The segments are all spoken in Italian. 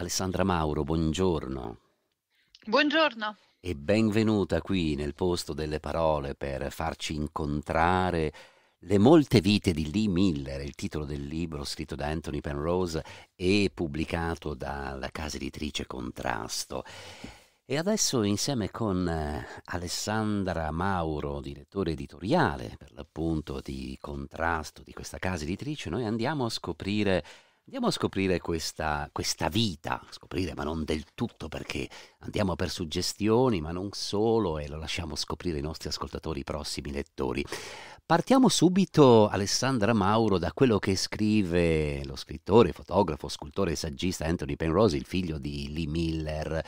Alessandra Mauro, buongiorno. Buongiorno. E benvenuta qui nel posto delle parole per farci incontrare le molte vite di Lee Miller, il titolo del libro scritto da Anthony Penrose e pubblicato dalla casa editrice Contrasto. E adesso insieme con eh, Alessandra Mauro, direttore editoriale per l'appunto di Contrasto di questa casa editrice, noi andiamo a scoprire Andiamo a scoprire questa, questa, vita, scoprire ma non del tutto perché andiamo per suggestioni, ma non solo e lo lasciamo scoprire i nostri ascoltatori, i prossimi lettori. Partiamo subito, Alessandra Mauro, da quello che scrive lo scrittore, fotografo, scultore e saggista Anthony Penrose, il figlio di Lee Miller.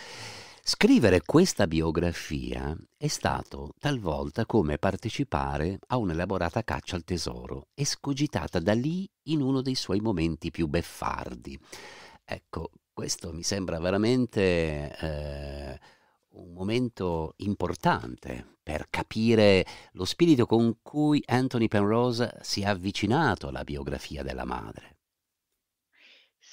Scrivere questa biografia è stato talvolta come partecipare a un'elaborata caccia al tesoro, escogitata da lì in uno dei suoi momenti più beffardi. Ecco, questo mi sembra veramente eh, un momento importante per capire lo spirito con cui Anthony Penrose si è avvicinato alla biografia della madre.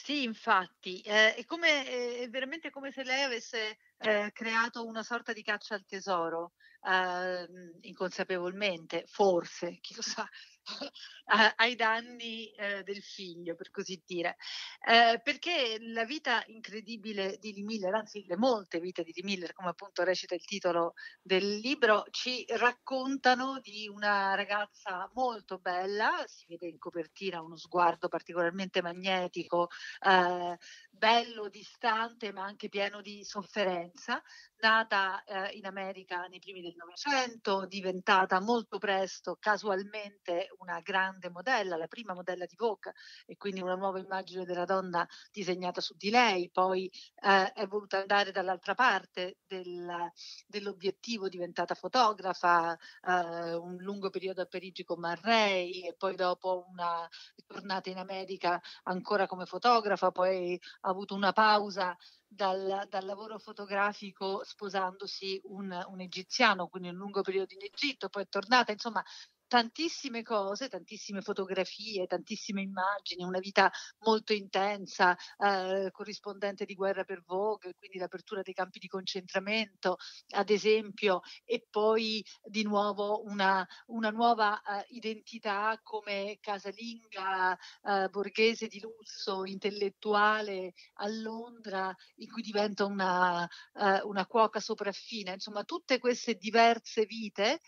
Sì, infatti, eh, è, come, è, veramente come se lei avesse eh, creato una sorta di caccia al tesoro, eh, inconsapevolmente, forse, chissà, ai danni eh, del figlio, per così dire. Eh, perché la vita incredibile di Lee Miller, anzi le molte vite di Lee Miller, come appunto recita il titolo del libro, ci raccontano di una ragazza molto bella, si vede in copertina uno sguardo particolarmente magnetico, eh, bello, distante, ma anche pieno di sofferenza, nata eh, in America nei primi del Novecento, diventata molto presto casualmente una grande modella, la prima modella di Vogue e quindi una nuova immagine della donna disegnata su di lei, poi eh, è voluta andare dall'altra parte del, dell'obiettivo diventata fotografa, eh, un lungo periodo a Parigi con Marray e poi dopo una tornata in America ancora come fotografa, poi ha avuto una pausa dal, dal, lavoro fotografico sposandosi un, un, egiziano, quindi un lungo periodo in Egitto, poi è tornata, insomma tantissime cose, tantissime fotografie, tantissime immagini, una vita molto intensa, eh, corrispondente di guerra per Vogue, quindi l'apertura dei campi di concentramento, ad esempio, e poi di nuovo una, una nuova eh, identità come casalinga eh, borghese di lusso, intellettuale a Londra, in cui diventa una, eh, una cuoca sopraffina, insomma tutte queste diverse vite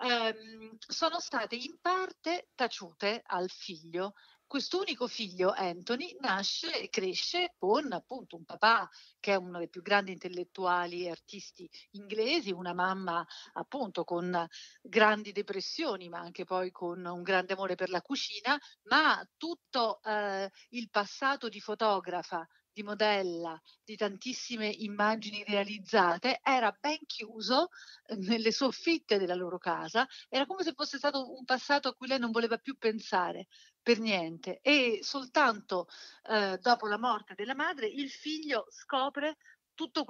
ehm, sono state in parte taciute al figlio. Quest'unico figlio, Anthony, nasce e cresce con appunto un papà che è uno dei più grandi intellettuali e artisti inglesi, una mamma appunto con grandi depressioni, ma anche poi con un grande amore per la cucina, ma tutto eh, il passato di fotografa di modella, di tantissime immagini realizzate, era ben chiuso eh, nelle soffitte della loro casa, era come se fosse stato un passato a cui lei non voleva più pensare per niente e soltanto eh, dopo la morte della madre il figlio scopre tutti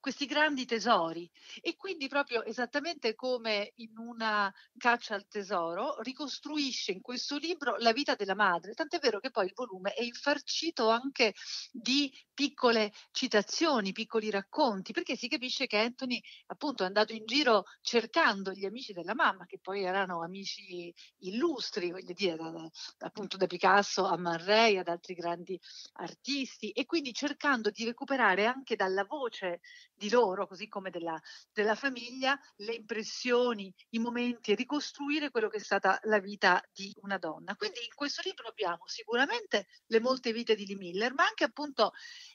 questi grandi tesori e quindi proprio esattamente come in una caccia al tesoro ricostruisce in questo libro la vita della madre, tant'è vero che poi il volume è infarcito anche di piccole citazioni, piccoli racconti, perché si capisce che Anthony appunto è andato in giro cercando gli amici della mamma, che poi erano amici illustri, voglio dire, da, da, appunto da Picasso a Marray, ad altri grandi artisti e quindi cercando di recuperare anche dalla alla voce di loro, così come della, della famiglia, le impressioni, i momenti e ricostruire quello che è stata la vita di una donna. Quindi in questo libro abbiamo sicuramente le molte vite di Lee Miller, ma anche appunto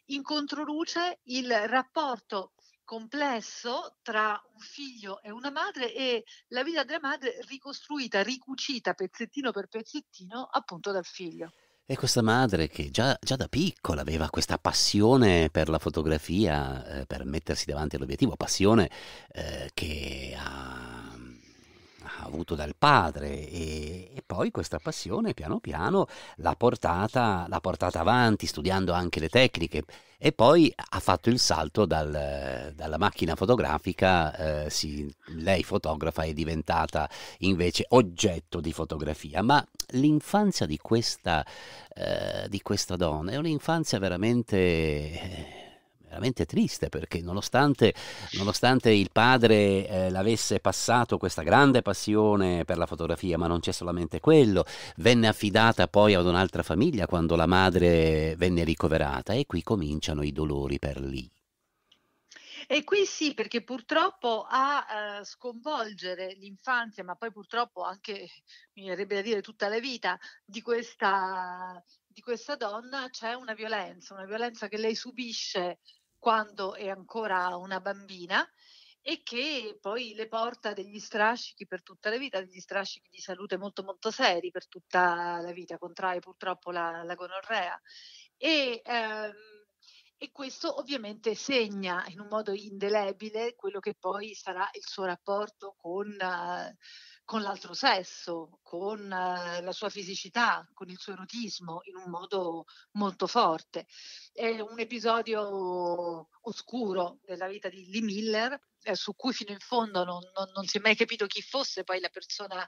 in controluce il rapporto complesso tra un figlio e una madre e la vita della madre ricostruita, ricucita pezzettino per pezzettino appunto dal figlio. E questa madre che già, già, da piccola aveva questa passione per la fotografia, eh, per mettersi davanti all'obiettivo, passione eh, che ha avuto dal padre e, e poi questa passione piano piano l'ha portata, l'ha portata, avanti studiando anche le tecniche e poi ha fatto il salto dal, dalla macchina fotografica, eh, si, lei fotografa è diventata invece oggetto di fotografia, ma l'infanzia di questa, eh, di questa donna è un'infanzia veramente... Eh, veramente triste perché nonostante, nonostante il padre eh, l'avesse passato questa grande passione per la fotografia, ma non c'è solamente quello, venne affidata poi ad un'altra famiglia quando la madre venne ricoverata e qui cominciano i dolori per lì. E qui sì, perché purtroppo a eh, sconvolgere l'infanzia, ma poi purtroppo anche, mi verrebbe da dire, tutta la vita di questa, di questa donna c'è una violenza, una violenza che lei subisce quando è ancora una bambina e che poi le porta degli strascichi per tutta la vita, degli strascichi di salute molto molto seri per tutta la vita, contrae purtroppo la, la gonorrea. E, ehm, e questo ovviamente segna in un modo indelebile quello che poi sarà il suo rapporto con... Eh, con l'altro sesso, con eh, la sua fisicità, con il suo erotismo in un modo molto forte. È un episodio oscuro della vita di Lee Miller, eh, su cui fino in fondo non, non, non si è mai capito chi fosse poi la persona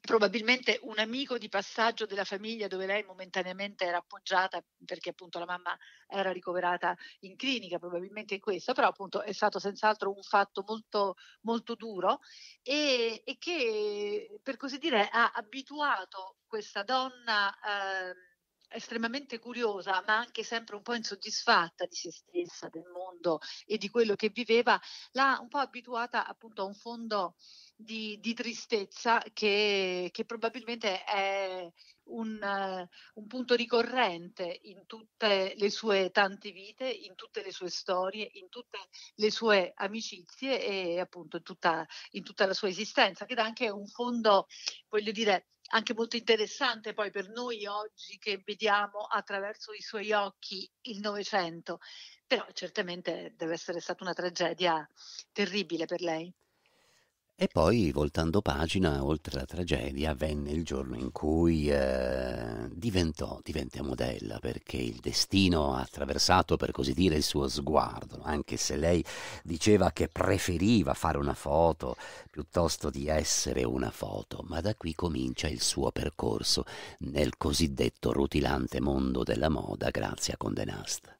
probabilmente un amico di passaggio della famiglia dove lei momentaneamente era appoggiata perché appunto la mamma era ricoverata in clinica, probabilmente in questo, però appunto è stato senz'altro un fatto molto, molto duro e, e che per così dire ha abituato questa donna eh, estremamente curiosa, ma anche sempre un po' insoddisfatta di se stessa, del mondo e di quello che viveva, l'ha un po' abituata appunto a un fondo di, di tristezza che, che, probabilmente è un, uh, un, punto ricorrente in tutte le sue tante vite, in tutte le sue storie, in tutte le sue amicizie e appunto in tutta, in tutta la sua esistenza, che dà anche un fondo, voglio dire, anche molto interessante poi per noi oggi che vediamo attraverso i suoi occhi il Novecento, però certamente deve essere stata una tragedia terribile per lei. E poi, voltando pagina, oltre la tragedia, avvenne il giorno in cui eh, diventò, divenne modella, perché il destino ha attraversato, per così dire, il suo sguardo, anche se lei diceva che preferiva fare una foto piuttosto di essere una foto, ma da qui comincia il suo percorso nel cosiddetto rutilante mondo della moda grazie a Condenast.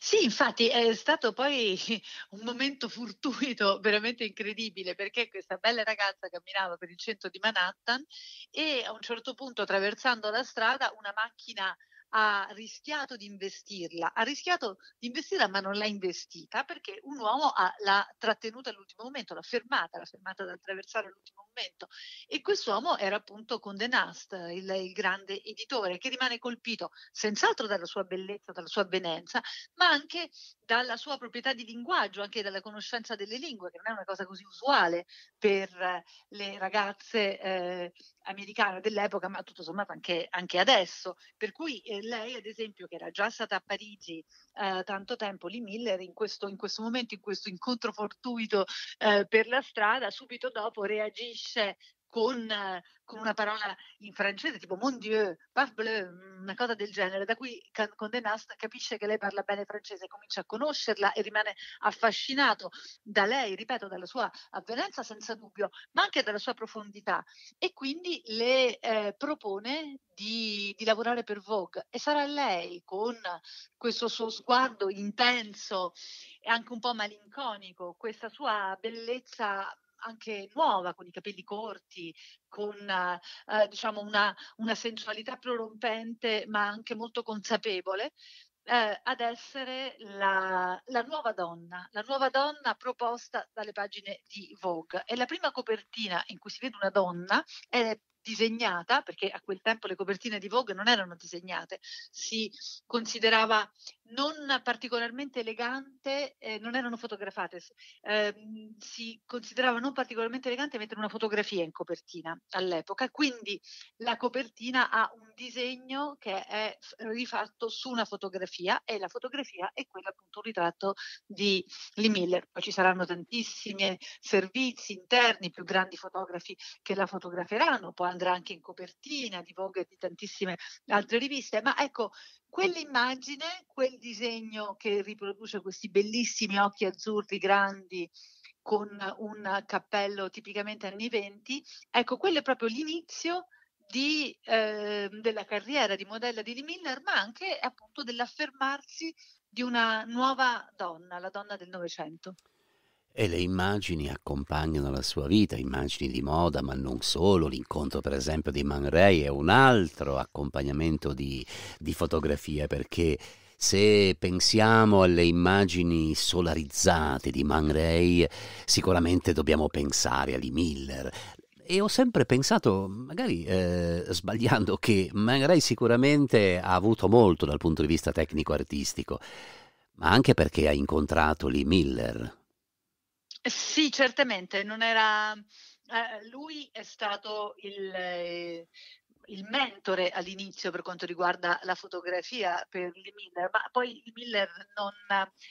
Sì, infatti è stato poi un momento fortuito veramente incredibile perché questa bella ragazza camminava per il centro di Manhattan e a un certo punto attraversando la strada una macchina ha rischiato di investirla, ha rischiato di investirla ma non l'ha investita perché un uomo ha, l'ha trattenuta all'ultimo momento, l'ha fermata, l'ha fermata ad attraversare all'ultimo momento commento. E quest'uomo era appunto Condé Nast, il, il, grande editore, che rimane colpito senz'altro dalla sua bellezza, dalla sua avvenenza, ma anche dalla sua proprietà di linguaggio, anche dalla conoscenza delle lingue, che non è una cosa così usuale per eh, le ragazze eh, americane dell'epoca, ma tutto sommato anche, anche adesso. Per cui eh, lei, ad esempio, che era già stata a Parigi eh, tanto tempo, Lee Miller, in questo, in questo momento, in questo incontro fortuito eh, per la strada, subito dopo reagisce definisce con, con, una parola in francese tipo mon dieu, parbleu, mm, una cosa del genere. Da qui Condé Nast capisce che lei parla bene francese, comincia a conoscerla e rimane affascinato da lei, ripeto, dalla sua avvenenza senza dubbio, ma anche dalla sua profondità. E quindi le eh, propone di, di, lavorare per Vogue e sarà lei con questo suo sguardo intenso e anche un po' malinconico, questa sua bellezza anche nuova, con i capelli corti, con eh, diciamo una, una sensualità prorompente ma anche molto consapevole. Eh, ad essere la, la, nuova donna, la nuova donna proposta dalle pagine di Vogue. È la prima copertina in cui si vede una donna è disegnata, perché a quel tempo le copertine di Vogue non erano disegnate, si considerava non particolarmente elegante, eh, non erano fotografate, eh, si considerava non particolarmente elegante mettere una fotografia in copertina all'epoca, quindi la copertina ha un disegno che è rifatto su una fotografia e la fotografia è quella appunto un ritratto di Lee Miller. Poi ci saranno tantissimi servizi interni, più grandi fotografi che la fotograferanno, poi andrà anche in copertina di Vogue e di tantissime altre riviste, ma ecco Quell'immagine, quel disegno che riproduce questi bellissimi occhi azzurri grandi con un cappello tipicamente anni 20, ecco, quello è proprio l'inizio di, eh, della carriera di modella di Lee Miller, ma anche appunto dell'affermarsi di una nuova donna, la donna del Novecento e le immagini accompagnano la sua vita, immagini di moda, ma non solo, l'incontro per esempio di Man Ray è un altro accompagnamento di, di fotografie perché se pensiamo alle immagini solarizzate di Man Ray, sicuramente dobbiamo pensare a Lee Miller, e ho sempre pensato, magari eh, sbagliando, che Man Ray sicuramente ha avuto molto dal punto di vista tecnico-artistico, ma anche perché ha incontrato Lee Miller, sì, certamente, non era... Eh, lui è stato il, eh, il mentore all'inizio per quanto riguarda la fotografia per Lee Miller, ma poi Miller non,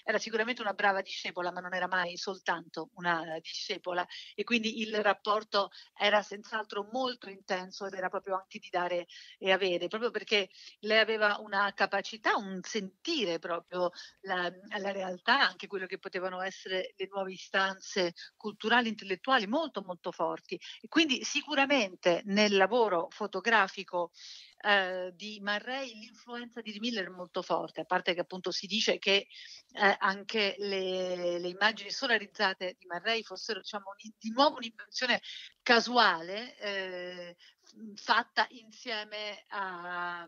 era sicuramente una brava discepola, ma non era mai soltanto una discepola e quindi il rapporto era senz'altro molto intenso ed era proprio anche di dare e avere, proprio perché lei aveva una capacità, un sentire proprio la, la realtà, anche quello che potevano essere le nuove istanze culturali, intellettuali molto molto forti e quindi sicuramente nel lavoro fotografico biografico eh, di Marray l'influenza di Miller è molto forte, a parte che appunto si dice che eh, anche le, le, immagini solarizzate di Marray fossero diciamo, un, di nuovo un'invenzione casuale eh, fatta insieme a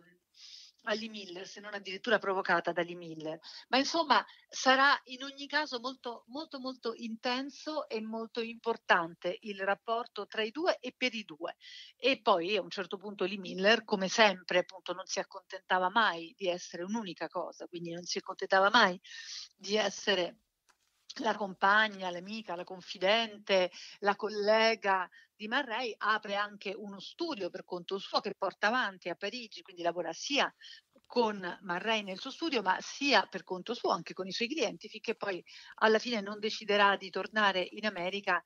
agli Miller, se non addirittura provocata dagli Miller. Ma insomma sarà in ogni caso molto, molto, molto intenso e molto importante il rapporto tra i due e per i due. E poi a un certo punto Lee Miller, come sempre, appunto, non si accontentava mai di essere un'unica cosa, quindi non si accontentava mai di essere la compagna, l'amica, la confidente, la collega di Marrei apre anche uno studio per conto suo che porta avanti a Parigi, quindi lavora sia con Marrei nel suo studio, ma sia per conto suo anche con i suoi clienti, finché poi alla fine non deciderà di tornare in America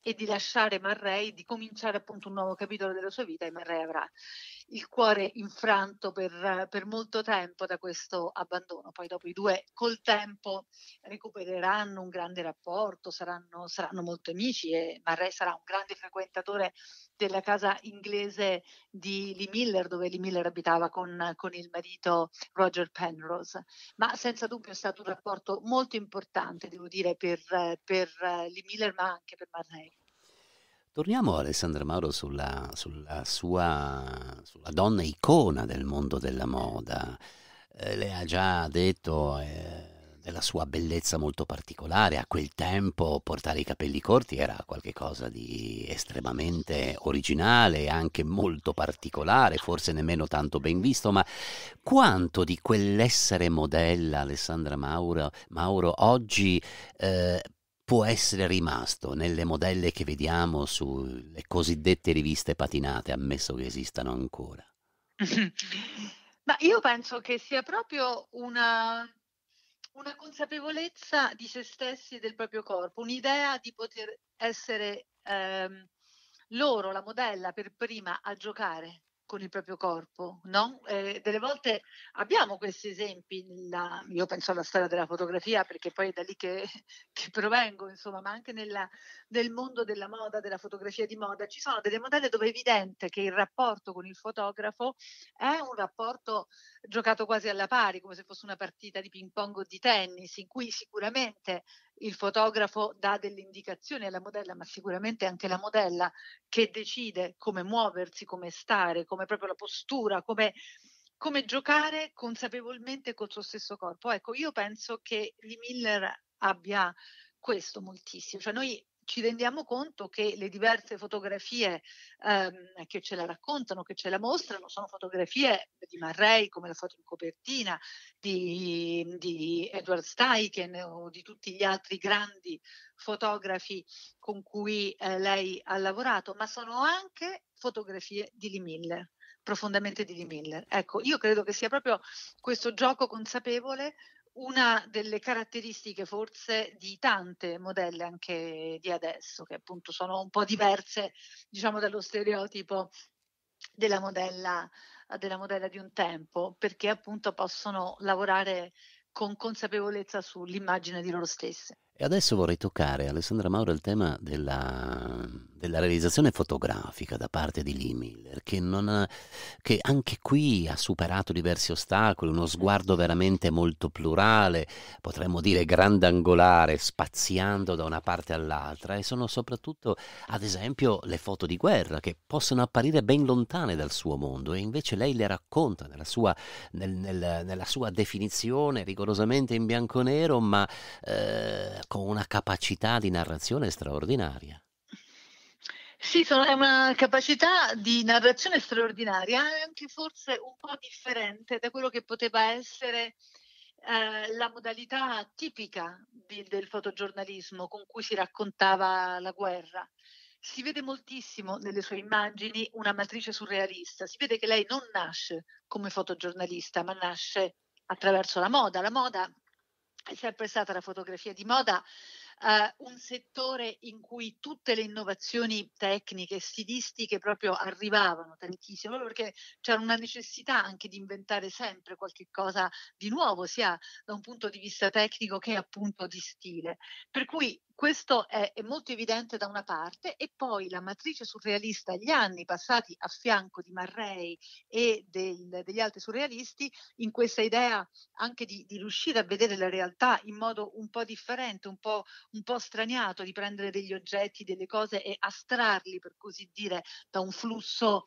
e di lasciare Marrei, di cominciare appunto un nuovo capitolo della sua vita e Marrei avrà il cuore infranto per, per, molto tempo da questo abbandono. Poi dopo i due col tempo recupereranno un grande rapporto, saranno, saranno molto amici e Marray sarà un grande frequentatore della casa inglese di Lee Miller, dove Lee Miller abitava con, con il marito Roger Penrose. Ma senza dubbio è stato un rapporto molto importante, devo dire, per, per Lee Miller, ma anche per Marray. Torniamo a Alessandra Mauro sulla, sulla sua sulla donna icona del mondo della moda. Eh, lei ha già detto eh, della sua bellezza molto particolare. A quel tempo portare i capelli corti era qualcosa di estremamente originale, anche molto particolare, forse nemmeno tanto ben visto, ma quanto di quell'essere modella Alessandra Mauro, Mauro oggi eh, può essere rimasto nelle modelle che vediamo sulle cosiddette riviste patinate, ammesso che esistano ancora? Ma io penso che sia proprio una, una consapevolezza di se stessi e del proprio corpo, un'idea di poter essere ehm, loro, la modella, per prima a giocare con il proprio corpo, no? Eh, delle volte abbiamo questi esempi, nella, io penso alla storia della fotografia perché poi è da lì che, che provengo, insomma, ma anche nella, nel mondo della moda, della fotografia di moda, ci sono delle modelle dove è evidente che il rapporto con il fotografo è un rapporto giocato quasi alla pari, come se fosse una partita di ping pong o di tennis, in cui sicuramente il fotografo dà delle indicazioni alla modella, ma sicuramente anche la modella che decide come muoversi, come stare, come proprio la postura, come, come giocare consapevolmente col suo stesso corpo. Ecco, io penso che Lee Miller abbia questo moltissimo, cioè noi ci rendiamo conto che le diverse fotografie ehm, che ce la raccontano, che ce la mostrano, sono fotografie di Marray, come la foto in copertina, di, di Edward Steichen o di tutti gli altri grandi fotografi con cui eh, lei ha lavorato, ma sono anche fotografie di Lee Miller profondamente di Lee Miller. Ecco, io credo che sia proprio questo gioco consapevole una delle caratteristiche forse di tante modelle anche di adesso, che appunto sono un po' diverse diciamo dallo stereotipo della modella, della modella di un tempo, perché appunto possono lavorare con consapevolezza sull'immagine di loro stesse. E adesso vorrei toccare, Alessandra Mauro, il tema della, della realizzazione fotografica da parte di Lee Miller, che, ha, che, anche qui ha superato diversi ostacoli, uno sguardo veramente molto plurale, potremmo dire grandangolare, spaziando da una parte all'altra, e sono soprattutto, ad esempio, le foto di guerra, che possono apparire ben lontane dal suo mondo, e invece lei le racconta nella sua, nel, nel, nella sua definizione, rigorosamente in bianco e nero, ma... Eh, con una capacità di narrazione straordinaria. Sì, è una capacità di narrazione straordinaria, anche forse un po' differente da quello che poteva essere eh, la modalità tipica di, del fotogiornalismo con cui si raccontava la guerra. Si vede moltissimo nelle sue immagini una matrice surrealista, si vede che lei non nasce come fotogiornalista, ma nasce attraverso la moda. La moda è sempre stata la fotografia di moda Uh, un settore in cui tutte le innovazioni tecniche, stilistiche proprio arrivavano tantissimo, perché c'era una necessità anche di inventare sempre qualche cosa di nuovo, sia da un punto di vista tecnico che appunto di stile. Per cui questo è, è, molto evidente da una parte e poi la matrice surrealista, gli anni passati a fianco di Marrey e del, degli altri surrealisti, in questa idea anche di, di, riuscire a vedere la realtà in modo un po' differente, un po', un po' straniato, di prendere degli oggetti, delle cose e astrarli, per così dire, da un flusso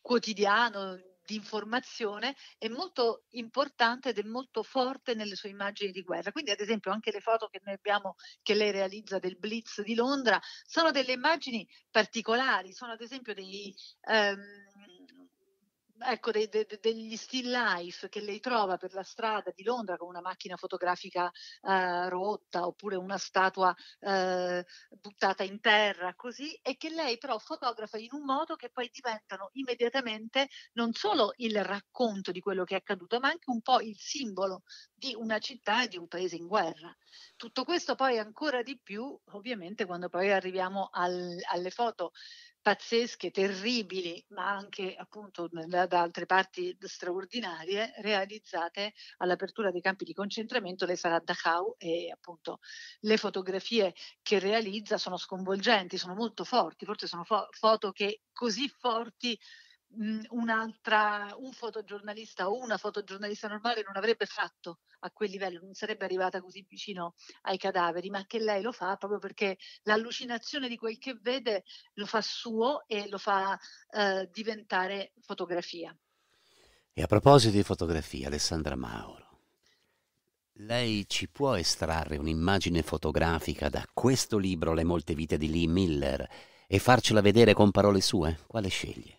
quotidiano di informazione è molto importante ed è molto forte nelle sue immagini di guerra. Quindi, ad esempio, anche le foto che noi abbiamo, che lei realizza del Blitz di Londra, sono delle immagini particolari, sono ad esempio dei... Ehm, ecco, de, de, degli still life che lei trova per la strada di Londra con una macchina fotografica eh, rotta oppure una statua eh, buttata in terra, così, e che lei però fotografa in un modo che poi diventano immediatamente non solo il racconto di quello che è accaduto, ma anche un po' il simbolo di una città e di un paese in guerra. Tutto questo poi ancora di più, ovviamente, quando poi arriviamo al, alle foto pazzesche, terribili, ma anche appunto da, da, altre parti straordinarie, realizzate all'apertura dei campi di concentramento, lei sarà a Dachau e appunto le fotografie che realizza sono sconvolgenti, sono molto forti, forse sono fo- foto che così forti Mhmm, un'altra, un fotogiornalista o una fotogiornalista normale non avrebbe fatto a quel livello, non sarebbe arrivata così vicino ai cadaveri, ma che lei lo fa proprio perché l'allucinazione di quel che vede lo fa suo e lo fa eh, diventare fotografia. E a proposito di fotografia, Alessandra Mauro, lei ci può estrarre un'immagine fotografica da questo libro Le molte vite di Lee Miller e farcela vedere con parole sue? Quale sceglie?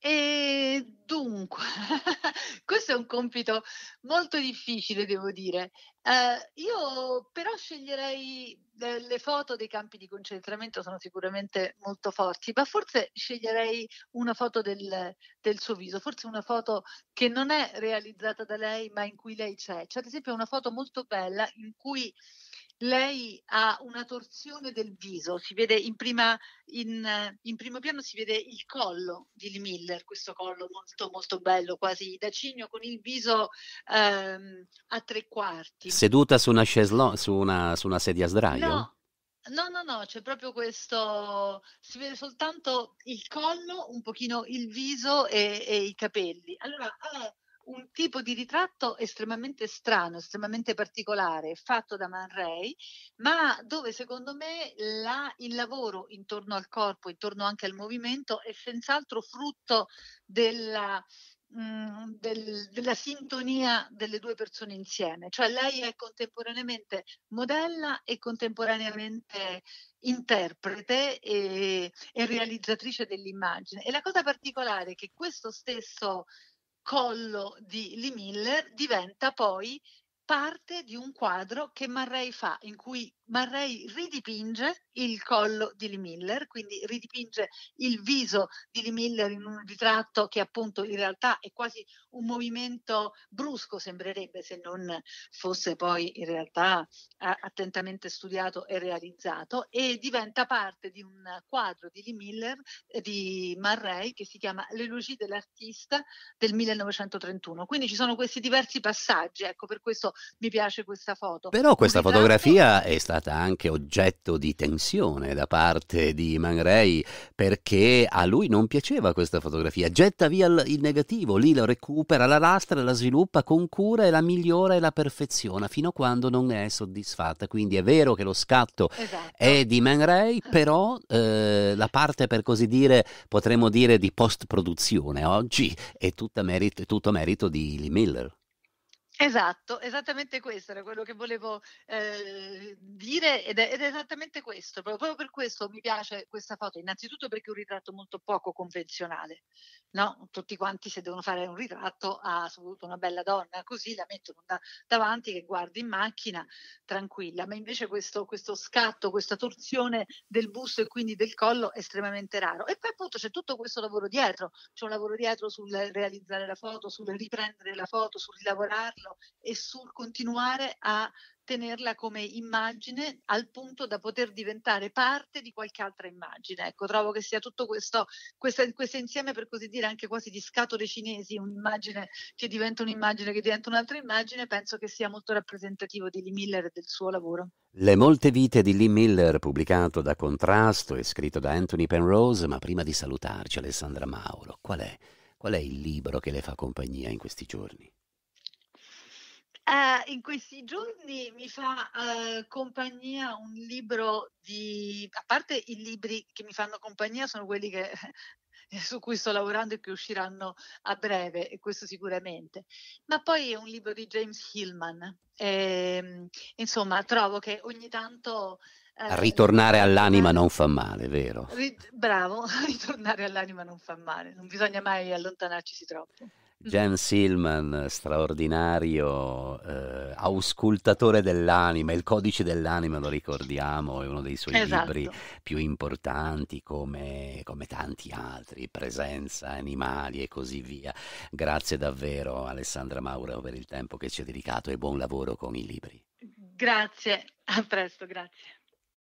E dunque, questo è un compito molto difficile, devo dire. Eh, io però sceglierei eh, le foto dei campi di concentramento, sono sicuramente molto forti, ma forse sceglierei una foto del, del, suo viso, forse una foto che non è realizzata da lei, ma in cui lei c'è. C'è ad esempio una foto molto bella in cui lei ha una torsione del viso, si vede in, prima, in, in, primo piano si vede il collo di Lee Miller, questo collo molto molto bello, quasi da cigno con il viso ehm, a tre quarti. Seduta su una, chaise su una, su una sedia a sdraio? No. No, no, no, c'è proprio questo, si vede soltanto il collo, un pochino il viso e, e i capelli. Allora, ha un tipo di ritratto estremamente strano, estremamente particolare, fatto da Man Ray, ma dove secondo me la, il lavoro intorno al corpo, intorno anche al movimento, è senz'altro frutto della, mm, del, della sintonia delle due persone insieme, cioè lei è contemporaneamente modella e contemporaneamente interprete e, e realizzatrice dell'immagine. E la cosa particolare è che questo stesso collo di Lee Miller diventa poi parte di un quadro che Marray fa, in cui Marray ridipinge il collo di Lee Miller, quindi ridipinge il viso di Lee Miller in un ritratto che appunto in realtà è quasi un movimento brusco, sembrerebbe, se non fosse poi in realtà attentamente studiato e realizzato, e diventa parte di un quadro di Lee Miller, eh, di Marray, che si chiama L'elogie dell'artista del 1931. Quindi ci sono questi diversi passaggi, ecco per questo mi piace questa foto. Però questa Quindi fotografia tanto... è stata anche oggetto di tensione da parte di Man Ray perché a lui non piaceva questa fotografia, getta via il negativo, lì la recupera, la lastra, la sviluppa con cura e la migliora e la perfeziona fino a quando non è soddisfatta. Quindi è vero che lo scatto esatto. è di Man Ray, però eh, la parte per così dire, potremmo dire di post produzione oggi è tutta merito, tutto merito di Lee Miller. Esatto, esattamente questo era quello che volevo eh, dire ed è, ed è, esattamente questo, proprio per questo mi piace questa foto, innanzitutto perché è un ritratto molto poco convenzionale, no? tutti quanti se devono fare un ritratto a ah, soprattutto una bella donna, così la mettono da, davanti che guardi in macchina tranquilla, ma invece questo, questo, scatto, questa torsione del busto e quindi del collo è estremamente raro e poi appunto c'è tutto questo lavoro dietro, c'è un lavoro dietro sul realizzare la foto, sul riprendere la foto, sul rilavorarla farlo e sul continuare a tenerla come immagine al punto da poter diventare parte di qualche altra immagine. Ecco, trovo che sia tutto questo, questo, questo insieme, per così dire, anche quasi di scatole cinesi, un'immagine che diventa un'immagine che diventa un'altra immagine, penso che sia molto rappresentativo di Lee Miller e del suo lavoro. Le molte vite di Lee Miller, pubblicato da Contrasto e scritto da Anthony Penrose, ma prima di salutarci Alessandra Mauro, qual è? Qual è il libro che le fa compagnia in questi giorni? Eh, in questi giorni mi fa eh, compagnia un libro di... A parte i libri che mi fanno compagnia sono quelli che, su cui sto lavorando e che usciranno a breve, e questo sicuramente. Ma poi è un libro di James Hillman. E, ehm, insomma, trovo che ogni tanto... Eh, ritornare eh, all'anima non fa male, vero? bravo, ritornare all'anima non fa male, non bisogna mai allontanarci troppo. Jan Silman, straordinario eh, auscultatore dell'anima, il codice dell'anima lo ricordiamo, è uno dei suoi esatto. libri più importanti come, come, tanti altri, Presenza, Animali e così via. Grazie davvero Alessandra Mauro per il tempo che ci ha dedicato e buon lavoro con i libri. Grazie, a presto, grazie.